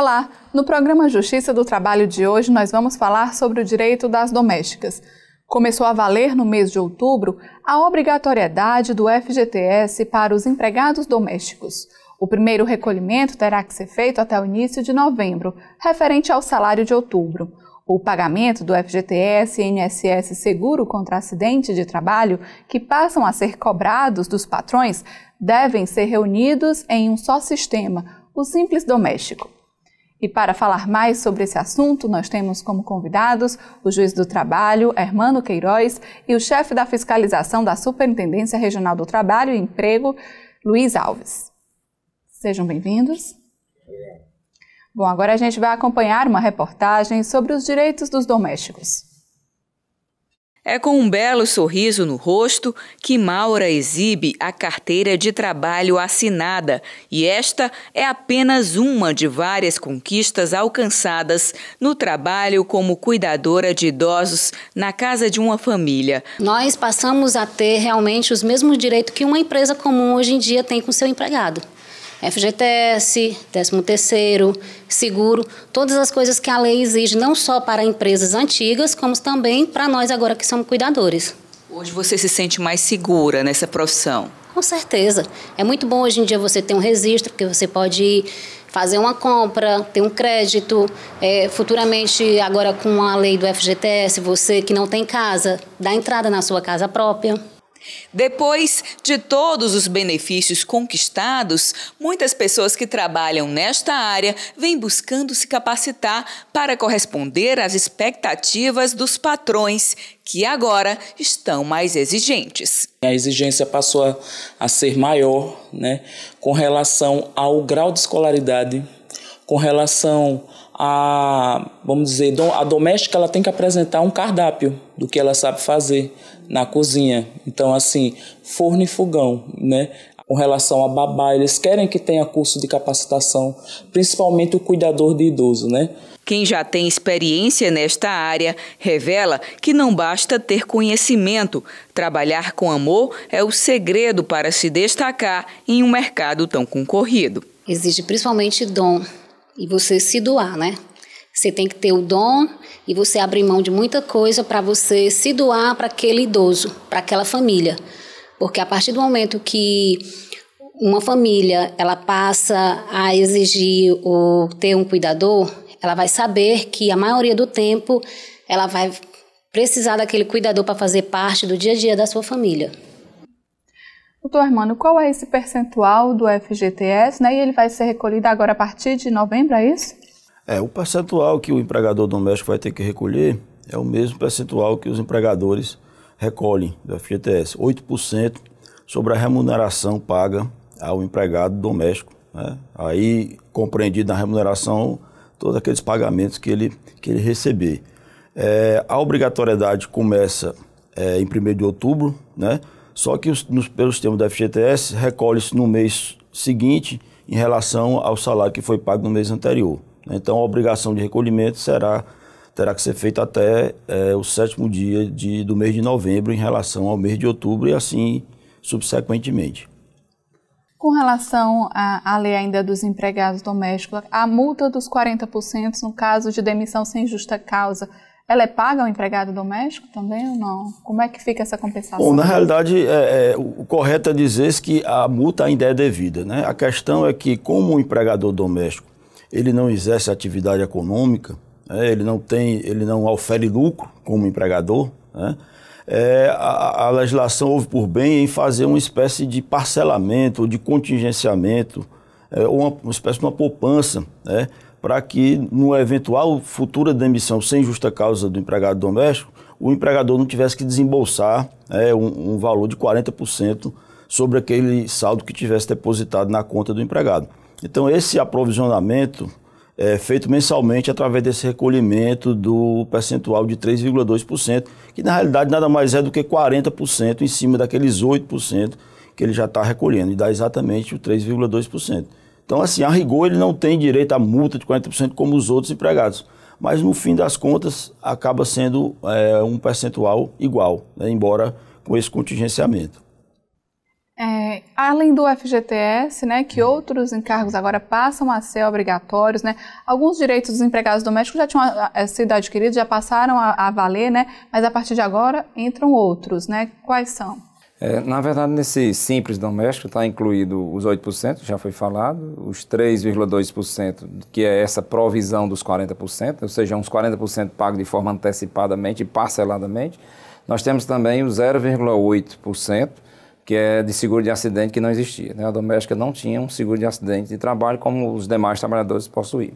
Olá! No programa Justiça do Trabalho de hoje, nós vamos falar sobre o direito das domésticas. Começou a valer no mês de outubro a obrigatoriedade do FGTS para os empregados domésticos. O primeiro recolhimento terá que ser feito até o início de novembro, referente ao salário de outubro. O pagamento do FGTS e INSS Seguro contra Acidente de Trabalho, que passam a ser cobrados dos patrões, devem ser reunidos em um só sistema, o Simples Doméstico. E para falar mais sobre esse assunto, nós temos como convidados o juiz do trabalho, Hermano Queiroz, e o chefe da fiscalização da Superintendência Regional do Trabalho e Emprego, Luiz Alves. Sejam bem-vindos. Bom, agora a gente vai acompanhar uma reportagem sobre os direitos dos domésticos. É com um belo sorriso no rosto que Maura exibe a carteira de trabalho assinada, e esta é apenas uma de várias conquistas alcançadas no trabalho como cuidadora de idosos na casa de uma família. Nós passamos a ter realmente os mesmos direitos que uma empresa comum hoje em dia tem com seu empregado. FGTS, 13 terceiro, seguro, todas as coisas que a lei exige não só para empresas antigas, como também para nós agora que somos cuidadores. Hoje você se sente mais segura nessa profissão? Com certeza. É muito bom hoje em dia você ter um registro, porque você pode fazer uma compra, ter um crédito. É, futuramente, agora com a lei do FGTS, você que não tem casa, dá entrada na sua casa própria. Depois de todos os benefícios conquistados, muitas pessoas que trabalham nesta área vêm buscando se capacitar para corresponder às expectativas dos patrões, que agora estão mais exigentes. A exigência passou a, a ser maior né, com relação ao grau de escolaridade, com relação a, vamos dizer, a doméstica ela tem que apresentar um cardápio do que ela sabe fazer na cozinha. Então, assim, forno e fogão, né? Com relação a babá, eles querem que tenha curso de capacitação, principalmente o cuidador de idoso, né? Quem já tem experiência nesta área revela que não basta ter conhecimento. Trabalhar com amor é o segredo para se destacar em um mercado tão concorrido. Exige principalmente dom e você se doar, né? Você tem que ter o dom e você abrir mão de muita coisa para você se doar para aquele idoso, para aquela família. Porque a partir do momento que uma família ela passa a exigir ou ter um cuidador, ela vai saber que a maioria do tempo ela vai precisar daquele cuidador para fazer parte do dia a dia da sua família. Doutor Armando, qual é esse percentual do FGTS? Né? E ele vai ser recolhido agora a partir de novembro, é isso? É, o percentual que o empregador doméstico vai ter que recolher é o mesmo percentual que os empregadores recolhem do FGTS, 8% sobre a remuneração paga ao empregado doméstico. Né? Aí, compreendido na remuneração, todos aqueles pagamentos que ele, que ele receber. É, a obrigatoriedade começa é, em 1 de outubro, né? só que os, nos, pelos termos do FGTS, recolhe-se no mês seguinte em relação ao salário que foi pago no mês anterior. Então a obrigação de recolhimento será terá que ser feita até é, o sétimo dia de, do mês de novembro em relação ao mês de outubro e assim subsequentemente. Com relação à, à lei ainda dos empregados domésticos, a multa dos 40% no caso de demissão sem justa causa, ela é paga ao empregado doméstico também ou não? Como é que fica essa compensação? Bom, na realidade, é, é, o correto é dizer que a multa ainda é devida. Né? A questão é que, como o empregador doméstico ele não exerce atividade econômica, é, ele não tem, ele não ofere lucro como empregador, né? é, a, a, legislação houve por bem em fazer uma espécie de parcelamento, de contingenciamento, é, ou uma, uma, espécie de uma poupança, né? para que, numa eventual futura demissão sem justa causa do empregado doméstico, o empregador não tivesse que desembolsar né, um, um valor de 40% sobre aquele saldo que tivesse depositado na conta do empregado. Então, esse aprovisionamento é feito mensalmente através desse recolhimento do percentual de 3,2%, que na realidade nada mais é do que 40% em cima daqueles 8% que ele já está recolhendo, e dá exatamente o 3,2%. Então, assim, a rigor ele não tem direito à multa de 40% como os outros empregados, mas no fim das contas acaba sendo é, um percentual igual, né, embora com esse contingenciamento. É, além do FGTS, né, que uhum. outros encargos agora passam a ser obrigatórios, né? Alguns direitos dos empregados domésticos já tinham sido adquiridos, já passaram a, a, valer, né? Mas a partir de agora entram outros, né? Quais são? É, na verdade, nesse simples doméstico está incluído os 8%, já foi falado, os 3,2%, que é essa provisão dos 40%, ou seja, uns 40% pago de forma antecipadamente e parceladamente. Nós temos também o 0,8%, que é de seguro de acidente que não existia. Né? A doméstica não tinha um seguro de acidente de trabalho como os demais trabalhadores possuíam.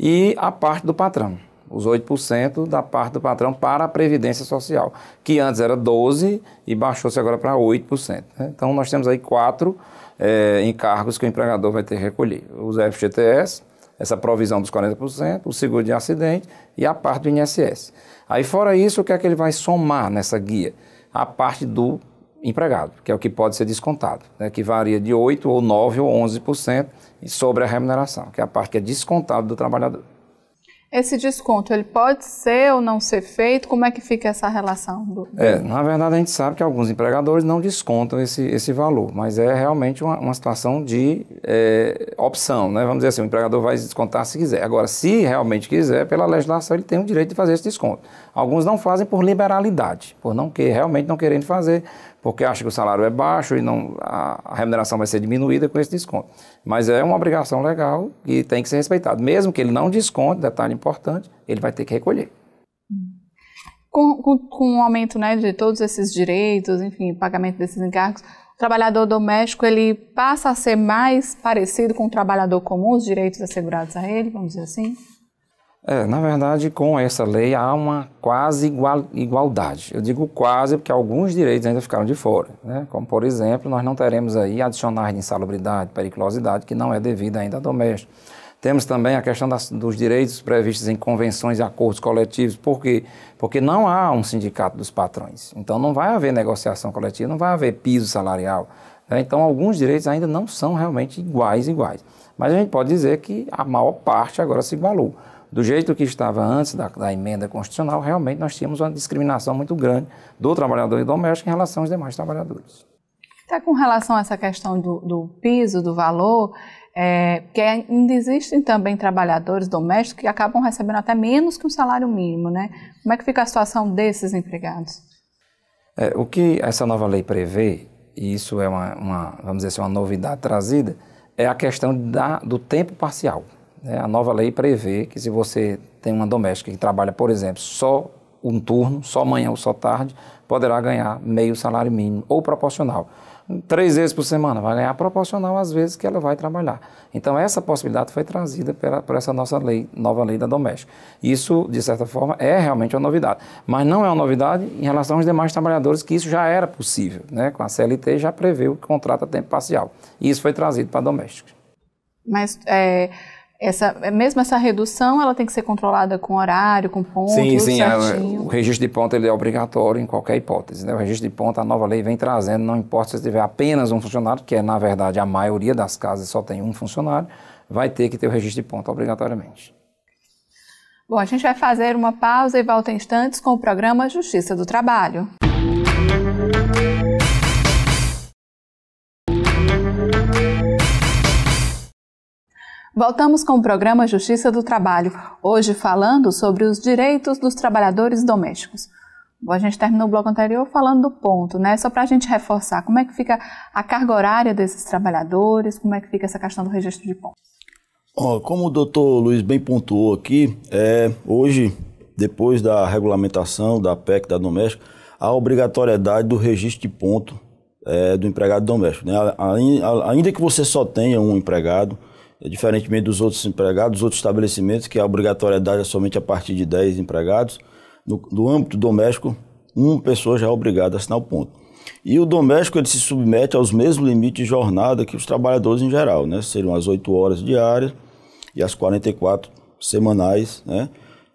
E a parte do patrão, os 8% da parte do patrão para a Previdência Social, que antes era 12% e baixou-se agora para 8%. Né? Então nós temos aí quatro é, encargos que o empregador vai ter que recolher. Os FGTS, essa provisão dos 40%, o seguro de acidente e a parte do INSS. Aí fora isso, o que é que ele vai somar nessa guia? A parte do empregado, que é o que pode ser descontado, né, que varia de 8% ou 9% ou 11% sobre a remuneração, que é a parte que é descontada do trabalhador. Esse desconto, ele pode ser ou não ser feito? Como é que fica essa relação? Do... É, na verdade, a gente sabe que alguns empregadores não descontam esse, esse valor, mas é realmente uma, uma situação de é, opção, né? Vamos dizer assim, o empregador vai descontar se quiser. Agora, se realmente quiser, pela legislação, ele tem o direito de fazer esse desconto. Alguns não fazem por liberalidade, por não que realmente não querendo fazer, porque acha que o salário é baixo e não, a, remuneração vai ser diminuída com esse desconto. Mas é uma obrigação legal e tem que ser respeitado. Mesmo que ele não desconte, detalhe importante, ele vai ter que recolher. Com, com, com o aumento né, de todos esses direitos, enfim, pagamento desses encargos, o trabalhador doméstico ele passa a ser mais parecido com o trabalhador comum, os direitos assegurados a ele, vamos dizer assim? É, na verdade, com essa lei há uma quase igual, igualdade. Eu digo quase porque alguns direitos ainda ficaram de fora. Né? Como, por exemplo, nós não teremos aí adicionais de insalubridade, periculosidade, que não é devida ainda a doméstico. Temos também a questão das, dos direitos previstos em convenções e acordos coletivos. Por quê? Porque não há um sindicato dos patrões. Então, não vai haver negociação coletiva, não vai haver piso salarial. Né? Então, alguns direitos ainda não são realmente iguais, iguais. Mas a gente pode dizer que a maior parte agora se igualou do jeito que estava antes da, da, emenda constitucional, realmente nós tínhamos uma discriminação muito grande do trabalhador doméstico em relação aos demais trabalhadores. Até tá, com relação a essa questão do, do piso, do valor, é, que é, ainda existem também trabalhadores domésticos que acabam recebendo até menos que um salário mínimo, né? Como é que fica a situação desses empregados? É, o que essa nova lei prevê, e isso é uma, uma vamos dizer assim, uma novidade trazida, é a questão da, do tempo parcial. Né? A nova lei prevê que se você tem uma doméstica que trabalha, por exemplo, só um turno, só manhã ou só tarde, poderá ganhar meio salário mínimo ou proporcional. Três vezes por semana, vai ganhar proporcional às vezes que ela vai trabalhar. Então, essa possibilidade foi trazida pela, por essa nossa lei, nova lei da doméstica. Isso, de certa forma, é realmente uma novidade. Mas não é uma novidade em relação aos demais trabalhadores, que isso já era possível. Né? Com a CLT já prevê o contrato a tempo parcial. E isso foi trazido para doméstica. Mas é, essa, é mesmo essa redução, ela tem que ser controlada com horário, com ponto, sim, sim, é, certinho. o registro de ponta ele é obrigatório em qualquer hipótese. Né? O registro de ponta, a nova lei vem trazendo, não importa se tiver apenas um funcionário, que é, na verdade, a maioria das casas só tem um funcionário, vai ter que ter o registro de ponta obrigatoriamente. Bom, a gente vai fazer uma pausa e volta em instantes com o programa Justiça do Trabalho. Voltamos com o programa Justiça do Trabalho, hoje falando sobre os direitos dos trabalhadores domésticos. Bom, a gente terminou o bloco anterior falando do ponto, né? Só para a gente reforçar, como é que fica a carga horária desses trabalhadores, como é que fica essa questão do registro de pontos? como o doutor Luiz bem pontuou aqui, é, hoje, depois da regulamentação da PEC da doméstica, a obrigatoriedade do registro de ponto é, do empregado doméstico. Né? Ainda que você só tenha um empregado, é diferentemente dos outros empregados, dos outros estabelecimentos, que a obrigatoriedade é somente a partir de 10 empregados, no, no âmbito doméstico, uma pessoa já é obrigada a assinar o ponto. E o doméstico ele se submete aos mesmos limites de jornada que os trabalhadores em geral, né? Seriam as 8 horas diárias e as 44 semanais, né?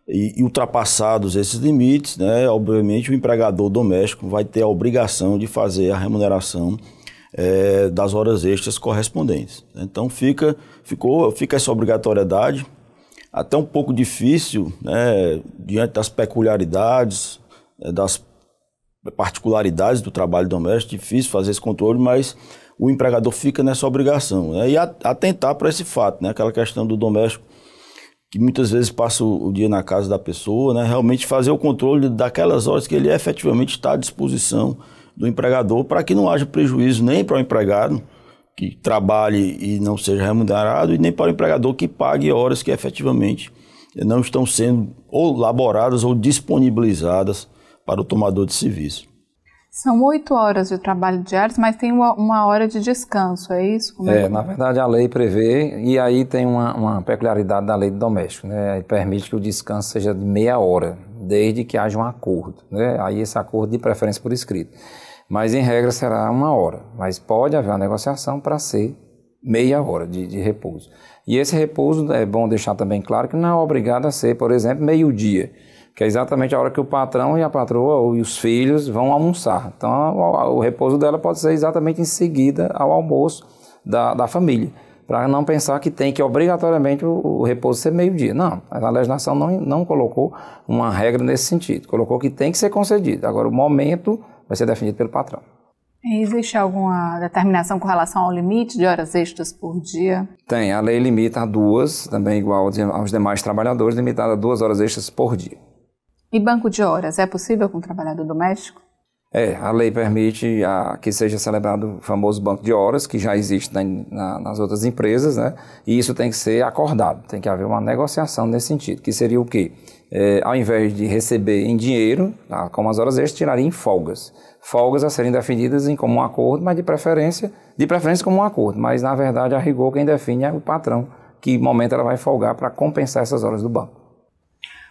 E, e ultrapassados esses limites, né? Obviamente o empregador doméstico vai ter a obrigação de fazer a remuneração é, das horas extras correspondentes. Então fica, ficou, fica essa obrigatoriedade, até um pouco difícil, né, diante das peculiaridades, é, das particularidades do trabalho doméstico, difícil fazer esse controle, mas o empregador fica nessa obrigação. Né, e atentar para esse fato, né, aquela questão do doméstico que muitas vezes passa o dia na casa da pessoa, né, realmente fazer o controle daquelas horas que ele efetivamente está à disposição do empregador para que não haja prejuízo nem para o empregado que trabalhe e não seja remunerado e nem para o empregador que pague horas que efetivamente não estão sendo ou laboradas ou disponibilizadas para o tomador de serviço. São oito horas de trabalho diários, mas tem uma, uma hora de descanso, é isso? Como é, é na verdade a lei prevê, e aí tem uma, uma peculiaridade da lei do doméstico, né? permite que o descanso seja de meia hora, desde que haja um acordo, né? Aí esse acordo de preferência por escrito. Mas em regra será uma hora, mas pode haver uma negociação para ser meia hora de, de, repouso. E esse repouso é bom deixar também claro que não é obrigado a ser, por exemplo, meio-dia, que é exatamente a hora que o patrão e a patroa ou os filhos vão almoçar. Então o, o repouso dela pode ser exatamente em seguida ao almoço da, da família, para não pensar que tem que obrigatoriamente o, o repouso ser meio-dia. Não, a legislação não, não colocou uma regra nesse sentido, colocou que tem que ser concedido. Agora, o momento vai ser definido pelo patrão. Existe alguma determinação com relação ao limite de horas extras por dia? Tem, a lei limita a duas, também igual aos demais trabalhadores, limitada a duas horas extras por dia. E banco de horas, é possível com o trabalhador doméstico? É, a lei permite a, que seja celebrado o famoso banco de horas, que já existe na, na, nas outras empresas, né? E isso tem que ser acordado, tem que haver uma negociação nesse sentido, que seria o quê? é, ao invés de receber em dinheiro, tá, como as horas extras, tiraria em folgas. Folgas a serem definidas em comum acordo, mas de preferência, de preferência como um acordo, mas na verdade, a rigor, quem define é o patrão, que momento ela vai folgar para compensar essas horas do banco.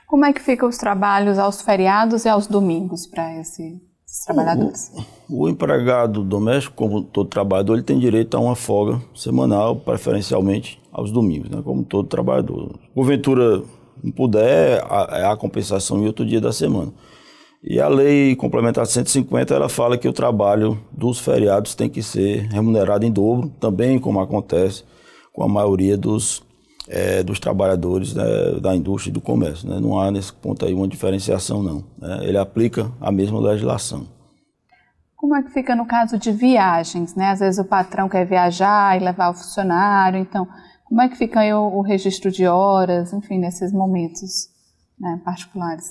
Como é que ficam os trabalhos aos feriados e aos domingos para esse trabalhadores? O, o, empregado doméstico, como todo trabalhador, ele tem direito a uma folga semanal, preferencialmente aos domingos, né, como todo trabalhador. Porventura, puder, é a, a compensação em outro dia da semana. E a lei complementar 150, ela fala que o trabalho dos feriados tem que ser remunerado em dobro, também como acontece com a maioria dos, é, dos trabalhadores né, da indústria e do comércio. Né? Não há nesse ponto aí uma diferenciação, não. Né? Ele aplica a mesma legislação. Como é que fica no caso de viagens? Né? Às vezes o patrão quer viajar e levar o funcionário, então como é que fica aí o, o registro de horas, enfim, nesses momentos né, particulares?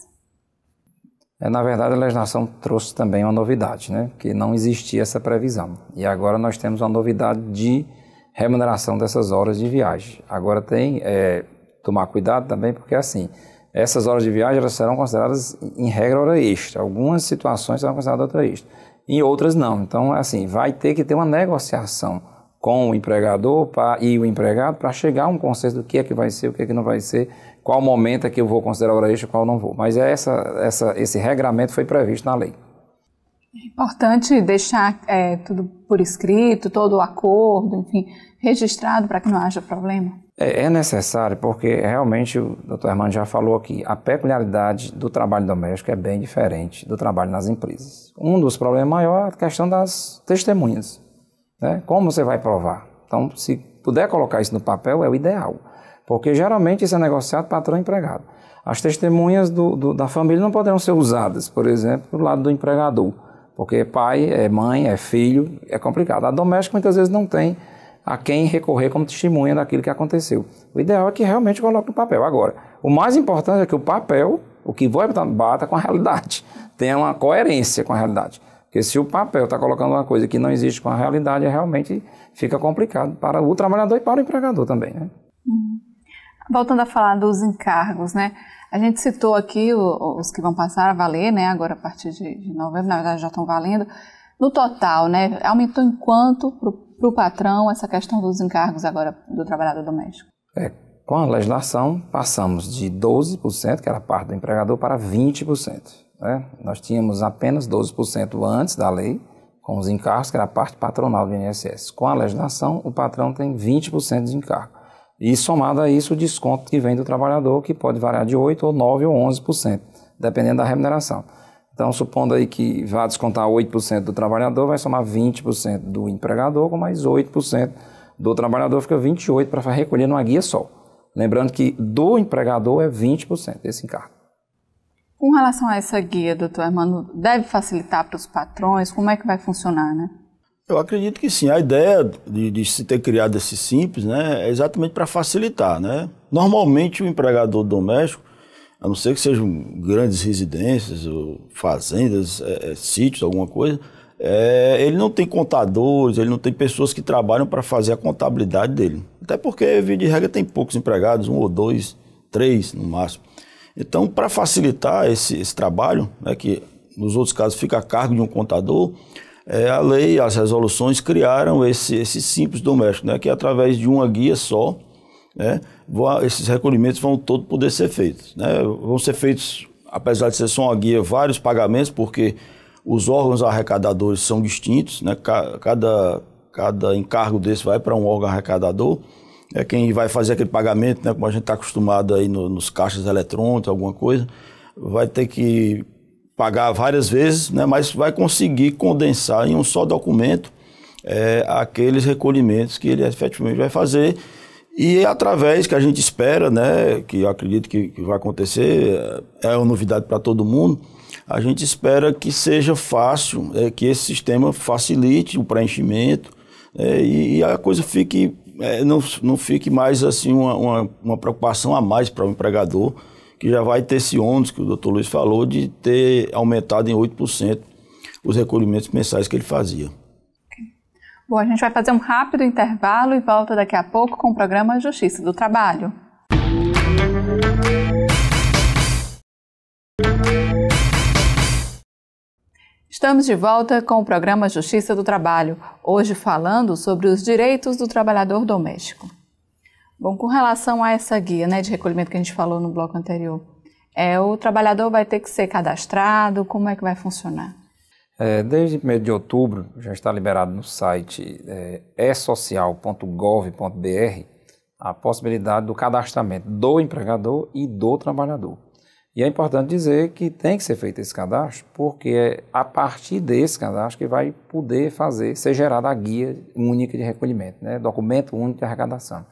É, na verdade, a legislação trouxe também uma novidade, né? que não existia essa previsão. E agora nós temos uma novidade de remuneração dessas horas de viagem. Agora tem é, tomar cuidado também, porque assim, essas horas de viagem elas serão consideradas em regra hora extra. Algumas situações serão consideradas hora extra, em outras não. Então, é assim, vai ter que ter uma negociação com o empregador pra, e o empregado para chegar a um consenso do que é que vai ser, o que é que não vai ser, qual momento é que eu vou considerar hora extra, qual não vou. Mas é essa, essa, esse regramento foi previsto na lei. É importante deixar é, tudo por escrito, todo o acordo, enfim, registrado para que não haja problema? É, é necessário, porque realmente o doutor Hermano já falou aqui, a peculiaridade do trabalho doméstico é bem diferente do trabalho nas empresas. Um dos problemas maior é a questão das testemunhas. Né? Como você vai provar? Então, se puder colocar isso no papel, é o ideal. Porque geralmente isso é negociado patrão empregado. As testemunhas do, do, da família não poderão ser usadas, por exemplo, do lado do empregador. Porque pai, é mãe, é filho, é complicado. A doméstica muitas vezes não tem a quem recorrer como testemunha daquilo que aconteceu. O ideal é que realmente coloque no papel. Agora, o mais importante é que o papel, o que vai bata é com a realidade, tenha uma coerência com a realidade. Porque se o papel está colocando uma coisa que não existe com a realidade, é realmente fica complicado para o trabalhador e para o empregador também, né? Uhum. Voltando a falar dos encargos, né? A gente citou aqui os que vão passar a valer, né? Agora a partir de novembro, na verdade já estão valendo. No total, né? Aumentou em quanto para o patrão essa questão dos encargos agora do trabalhador doméstico? É, com a legislação, passamos de 12%, que era a parte do empregador, para 20%. Né? Nós tínhamos apenas 12% antes da lei, com os encargos, que era a parte patronal do INSS. Com a legislação, o patrão tem 20% de encargo. E somado a isso, o desconto que vem do trabalhador, que pode variar de 8% ou 9% ou 11%, dependendo da remuneração. Então, supondo aí que vá descontar 8% do trabalhador, vai somar 20% do empregador, com mais 8% do trabalhador, fica 28% para recolher numa guia só. Lembrando que do empregador é 20% desse encargo. Com relação a essa guia, doutor Armando, deve facilitar para os patrões? Como é que vai funcionar, né? Eu acredito que sim. A ideia de, de se ter criado esse simples né, é exatamente para facilitar. Né? Normalmente, o empregador doméstico, a não ser que sejam grandes residências, ou fazendas, é, é, sítios, alguma coisa, é, ele não tem contadores, ele não tem pessoas que trabalham para fazer a contabilidade dele. Até porque, via de regra, tem poucos empregados, um ou dois, três no máximo. Então, para facilitar esse, esse trabalho, né, que nos outros casos fica a cargo de um contador, é, a lei, as resoluções criaram esse, esse simples doméstico, né, que através de uma guia só, né, esses recolhimentos vão todo poder ser feitos. Né, vão ser feitos, apesar de ser só uma guia, vários pagamentos, porque os órgãos arrecadadores são distintos, né, cada, cada encargo desse vai para um órgão arrecadador é quem vai fazer aquele pagamento, né, como a gente está acostumado aí no, nos caixas eletrônicos, alguma coisa, vai ter que pagar várias vezes, né, mas vai conseguir condensar em um só documento é, aqueles recolhimentos que ele efetivamente vai fazer. E é através que a gente espera, né, que eu acredito que, que vai acontecer, é, é uma novidade para todo mundo, a gente espera que seja fácil, é, que esse sistema facilite o preenchimento é, e, e a coisa fique é, não, não fique mais assim uma, uma, uma preocupação a mais para o empregador, que já vai ter esse ônus que o doutor Luiz falou de ter aumentado em 8% os recolhimentos mensais que ele fazia. Bom, a gente vai fazer um rápido intervalo e volta daqui a pouco com o programa Justiça do Trabalho. Estamos de volta com o programa Justiça do Trabalho, hoje falando sobre os direitos do trabalhador doméstico. Bom, com relação a essa guia né, de recolhimento que a gente falou no bloco anterior, é, o trabalhador vai ter que ser cadastrado? Como é que vai funcionar? É, desde 1 de outubro, já está liberado no site é, esocial.gov.br a possibilidade do cadastramento do empregador e do trabalhador. E é importante dizer que tem que ser feito esse cadastro, porque é a partir desse cadastro que vai poder fazer, ser gerada a guia única de recolhimento, né? documento único de arrecadação.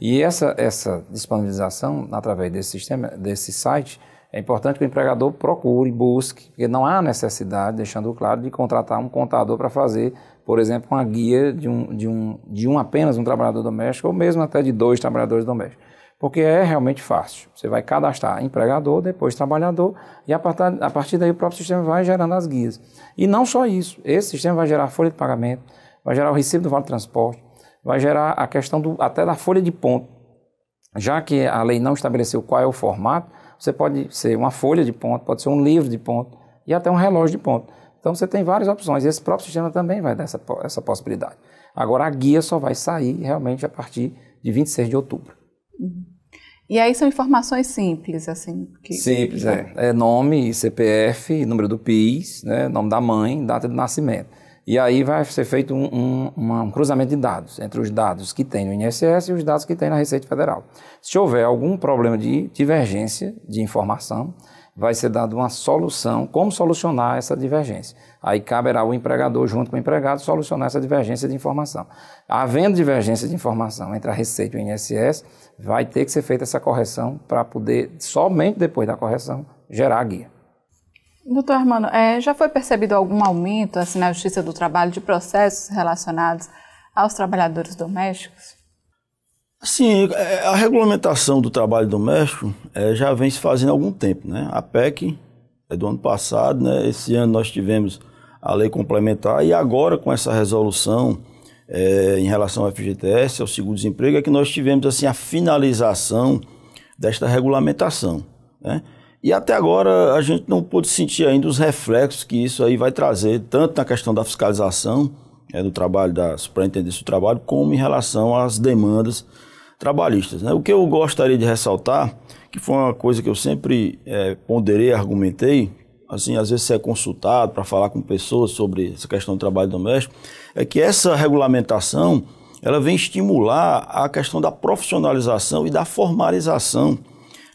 E essa, essa disponibilização através desse sistema, desse site, é importante que o empregador procure, busque, porque não há necessidade, deixando claro, de contratar um contador para fazer, por exemplo, uma guia de um, de, um, de um apenas um trabalhador doméstico, ou mesmo até de dois trabalhadores domésticos porque é realmente fácil. Você vai cadastrar empregador, depois trabalhador, e a partir, a partir daí o próprio sistema vai gerando as guias. E não só isso, esse sistema vai gerar a folha de pagamento, vai gerar o recibo do Vale Transporte, vai gerar a questão do, até da folha de ponto. Já que a lei não estabeleceu qual é o formato, você pode ser uma folha de ponto, pode ser um livro de ponto e até um relógio de ponto. Então você tem várias opções. Esse próprio sistema também vai dar essa, essa possibilidade. Agora a guia só vai sair realmente a partir de 26 de outubro. E aí são informações simples, assim? Que... Simples, é. é. é nome, CPF, número do PIS, né? nome da mãe, data de nascimento. E aí vai ser feito um, um, um, cruzamento de dados entre os dados que tem no INSS e os dados que tem na Receita Federal. Se houver algum problema de divergência de informação, vai ser dada uma solução, como solucionar essa divergência. Aí caberá o empregador, junto com o empregado, solucionar essa divergência de informação. Havendo divergência de informação entre a Receita e o INSS, vai ter que ser feita essa correção para poder, somente depois da correção, gerar a guia. Doutor Armando, é, já foi percebido algum aumento assim, na Justiça do Trabalho de processos relacionados aos trabalhadores domésticos? Sim, é, a regulamentação do trabalho doméstico é, já vem se fazendo há algum tempo. Né? A PEC é do ano passado, né? esse ano nós tivemos a lei complementar e agora com essa resolução é, em relação ao FGTS, ao seguro-desemprego, é que nós tivemos assim a finalização desta regulamentação. Né? E até agora a gente não pôde sentir ainda os reflexos que isso aí vai trazer, tanto na questão da fiscalização é, do trabalho da superintendência do trabalho, como em relação às demandas trabalhistas. Né? O que eu gostaria de ressaltar, que foi uma coisa que eu sempre é, ponderei, argumentei, assim, às vezes você é consultado para falar com pessoas sobre essa questão do trabalho doméstico, é que essa regulamentação ela vem estimular a questão da profissionalização e da formalização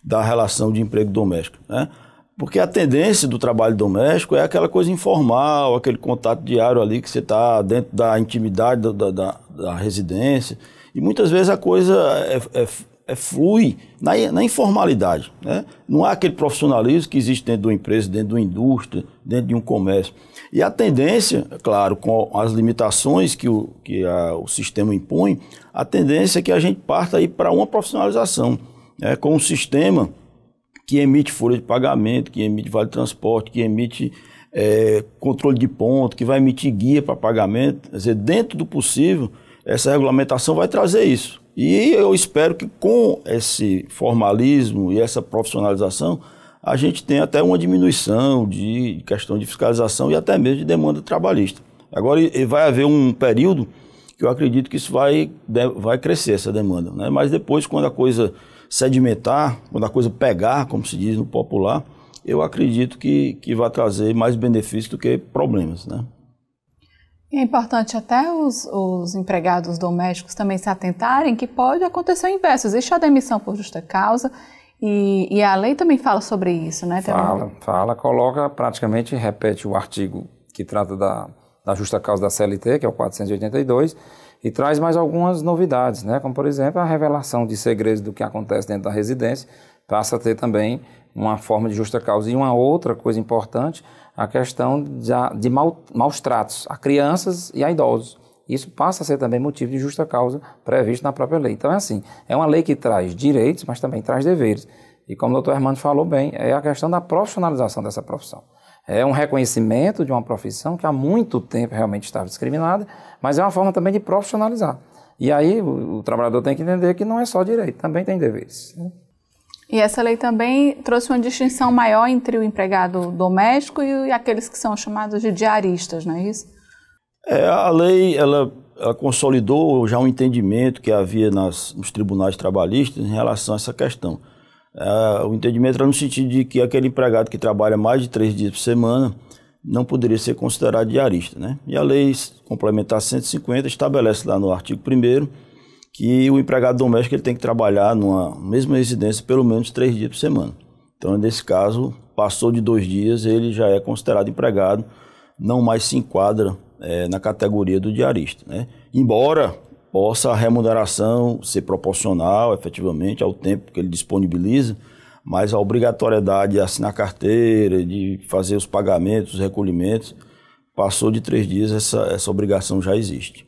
da relação de emprego doméstico, né? Porque a tendência do trabalho doméstico é aquela coisa informal, aquele contato diário ali que você está dentro da intimidade da, da, da residência. E muitas vezes a coisa é, é, é flui na, na, informalidade. Né? Não há aquele profissionalismo que existe dentro de uma empresa, dentro de uma indústria, dentro de um comércio. E a tendência, é claro, com as limitações que o, que a, o sistema impõe, a tendência é que a gente parta aí para uma profissionalização, né? com um sistema que emite folha de pagamento, que emite vale transporte, que emite é, controle de ponto, que vai emitir guia para pagamento. Quer dizer, dentro do possível, essa regulamentação vai trazer isso. E eu espero que com esse formalismo e essa profissionalização, a gente tenha até uma diminuição de questão de fiscalização e até mesmo de demanda trabalhista. Agora vai haver um período que eu acredito que isso vai, vai crescer, essa demanda. Né? Mas depois, quando a coisa sedimentar, quando a coisa pegar, como se diz no popular, eu acredito que, que vai trazer mais benefícios do que problemas. Né? é importante até os, os, empregados domésticos também se atentarem que pode acontecer o inverso. Existe a demissão por justa causa e, e a lei também fala sobre isso, né? Fala, fala, coloca praticamente, repete o artigo que trata da, da justa causa da CLT, que é o 482, e traz mais algumas novidades, né? Como, por exemplo, a revelação de segredos do que acontece dentro da residência passa a ter também uma forma de justa causa. E uma outra coisa importante, a questão de, maus tratos a crianças e a idosos. Isso passa a ser também motivo de justa causa previsto na própria lei. Então é assim, é uma lei que traz direitos, mas também traz deveres. E como o doutor Hermano falou bem, é a questão da profissionalização dessa profissão. É um reconhecimento de uma profissão que há muito tempo realmente estava discriminada, mas é uma forma também de profissionalizar. E aí o, o trabalhador tem que entender que não é só direito, também tem deveres. Né? E essa lei também trouxe uma distinção maior entre o empregado doméstico e aqueles que são chamados de diaristas, não é isso? É, a lei ela, ela consolidou já um entendimento que havia nas, nos tribunais trabalhistas em relação a essa questão. É, o entendimento era no sentido de que aquele empregado que trabalha mais de três dias por semana não poderia ser considerado diarista. Né? E a lei complementar 150 estabelece lá no artigo 1 que o empregado doméstico ele tem que trabalhar numa mesma residência pelo menos três dias por semana. Então, nesse caso, passou de dois dias, ele já é considerado empregado, não mais se enquadra é, na categoria do diarista. Né? Embora possa a remuneração ser proporcional efetivamente ao tempo que ele disponibiliza, mas a obrigatoriedade de assinar carteira, de fazer os pagamentos, os recolhimentos, passou de três dias, essa, essa obrigação já existe.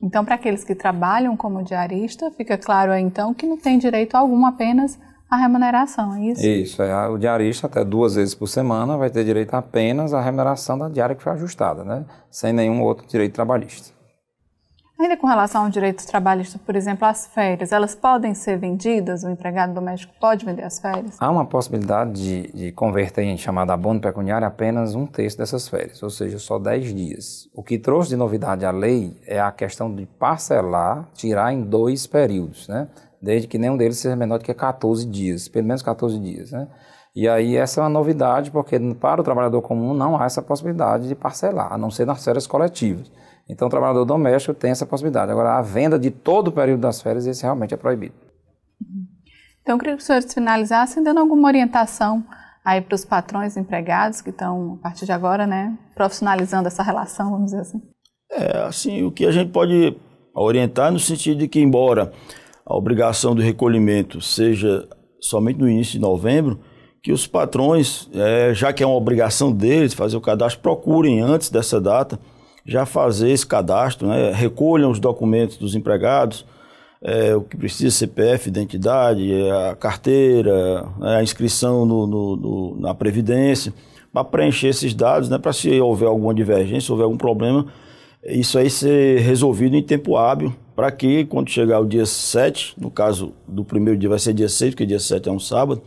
Então, para aqueles que trabalham como diarista, fica claro então que não tem direito algum apenas à remuneração, é isso? Isso, é, o diarista até duas vezes por semana vai ter direito apenas à remuneração da diária que foi ajustada, né? sem nenhum outro direito trabalhista. Ainda com relação ao direito trabalhista, por exemplo, as férias, elas podem ser vendidas? O empregado doméstico pode vender as férias? Há uma possibilidade de, de converter em chamada abono pecuniário apenas um terço dessas férias, ou seja, só 10 dias. O que trouxe de novidade à lei é a questão de parcelar, tirar em dois períodos, né? desde que nenhum deles seja menor do que 14 dias, pelo menos 14 dias. Né? E aí essa é uma novidade, porque para o trabalhador comum não há essa possibilidade de parcelar, a não ser nas férias coletivas. Então, o trabalhador doméstico tem essa possibilidade. Agora, a venda de todo o período das férias, esse realmente é proibido. Então, eu queria que o senhor finalizasse dando alguma orientação aí para os patrões empregados que estão, a partir de agora, né, profissionalizando essa relação, vamos dizer assim. É, assim, o que a gente pode orientar no sentido de que, embora a obrigação do recolhimento seja somente no início de novembro, que os patrões, é, já que é uma obrigação deles fazer o cadastro, procurem antes dessa data já fazer esse cadastro, né? recolham os documentos dos empregados, é, o que precisa, CPF, identidade, é, a carteira, né? a inscrição no, no, no, na Previdência, para preencher esses dados, né? para se houver alguma divergência, houver algum problema, isso aí ser resolvido em tempo hábil, para que quando chegar o dia 7, no caso do primeiro dia vai ser dia 6, porque dia 7 é um sábado,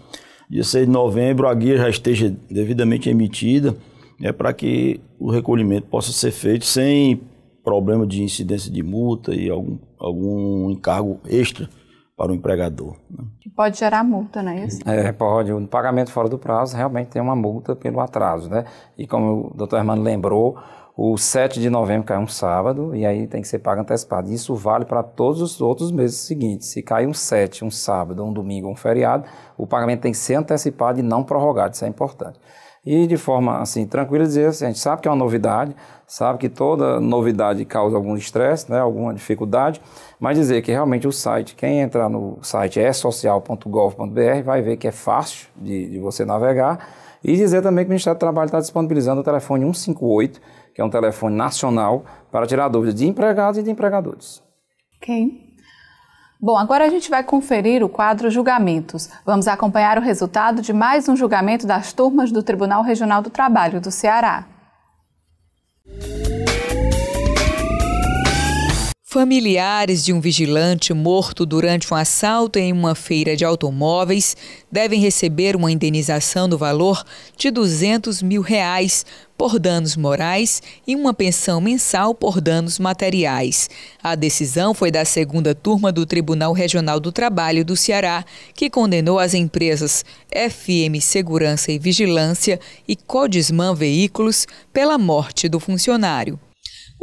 dia 6 de novembro a guia já esteja devidamente emitida, é para que o recolhimento possa ser feito sem problema de incidência de multa e algum, algum encargo extra para o empregador. Né? Pode gerar multa, não é isso? É, é pode. O pagamento fora do prazo realmente tem uma multa pelo atraso, né? E como o doutor Hermano lembrou, o 7 de novembro cai um sábado e aí tem que ser pago antecipado. Isso vale para todos os outros meses seguintes. Se cair um 7, um sábado, um domingo, um feriado, o pagamento tem que ser antecipado e não prorrogado. Isso é importante e de forma assim tranquila dizer assim, a gente sabe que é uma novidade, sabe que toda novidade causa algum estresse, né, alguma dificuldade, mas dizer que realmente o site, quem entrar no site é social.gov.br vai ver que é fácil de, de você navegar e dizer também que o Ministério do Trabalho está disponibilizando o telefone 158, que é um telefone nacional para tirar dúvidas de empregados e de empregadores. quem Bom, agora a gente vai conferir o quadro Julgamentos. Vamos acompanhar o resultado de mais um julgamento das turmas do Tribunal Regional do Trabalho do Ceará. Familiares de um vigilante morto durante um assalto em uma feira de automóveis devem receber uma indenização no valor de R$ 200 mil reais por danos morais e uma pensão mensal por danos materiais. A decisão foi da segunda turma do Tribunal Regional do Trabalho do Ceará, que condenou as empresas FM Segurança e Vigilância e Codisman Veículos pela morte do funcionário.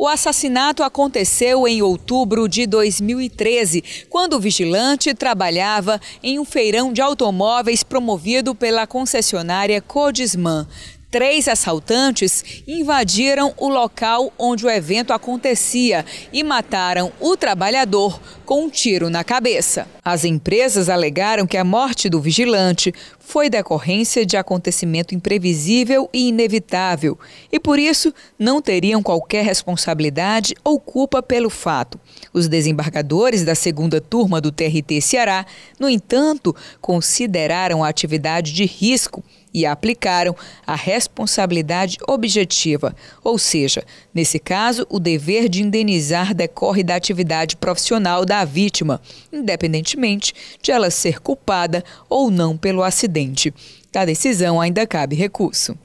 O assassinato aconteceu em outubro de 2013, quando o vigilante trabalhava em um feirão de automóveis promovido pela concessionária Codisman. Três assaltantes invadiram o local onde o evento acontecia e mataram o trabalhador com um tiro na cabeça. As empresas alegaram que a morte do vigilante foi decorrência de acontecimento imprevisível e inevitável e, por isso, não teriam qualquer responsabilidade ou culpa pelo fato. Os desembargadores da segunda turma do TRT Ceará, no entanto, consideraram a atividade de risco e aplicaram a responsabilidade objetiva, ou seja, nesse caso, o dever de indenizar decorre da atividade profissional da vítima, independentemente de ela ser culpada ou não pelo acidente. Da decisão ainda cabe recurso.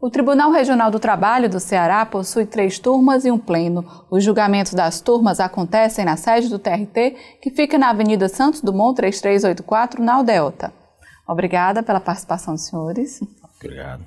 O Tribunal Regional do Trabalho do Ceará possui três turmas e um pleno. Os julgamentos das turmas acontecem na sede do TRT, que fica na Avenida Santos Dumont 3384, na Aldeota. Obrigada pela participação dos senhores. Obrigado.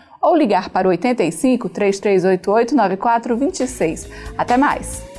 ou ligar para o 85 3388 9426. Até mais!